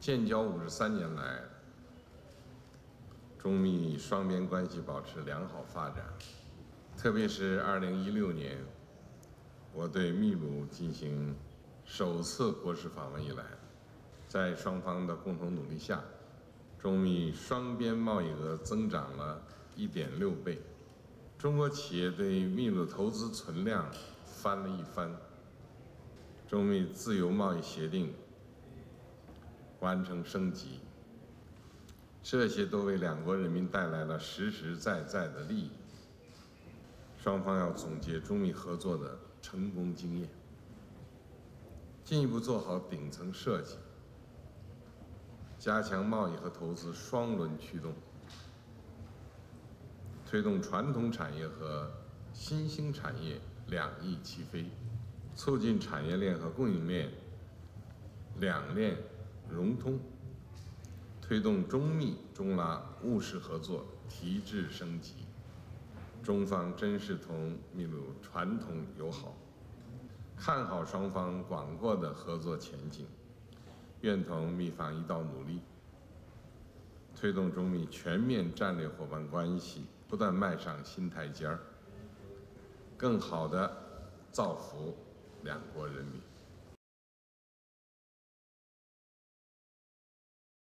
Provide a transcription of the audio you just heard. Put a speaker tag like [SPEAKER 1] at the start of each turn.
[SPEAKER 1] 建交五十三年来，中秘双边关系保持良好发展。特别是二零一六年，我对秘鲁进行首次国事访问以来，在双方的共同努力下，中秘双边贸易额增长了一点六倍，中国企业对秘鲁投资存量翻了一番，中秘自由贸易协定。完成升级，这些都为两国人民带来了实实在在的利益。双方要总结中秘合作的成功经验，进一步做好顶层设计，加强贸易和投资双轮驱动，推动传统产业和新兴产业两翼齐飞，促进产业链和供应链两链。融通，推动中秘中拉务实合作提质升级。中方珍视同秘鲁传统友好，看好双方广阔的合作前景，愿同秘方一道努力，推动中秘全面战略伙伴关系不断迈上新台阶儿，更好的造福
[SPEAKER 2] 两国人民。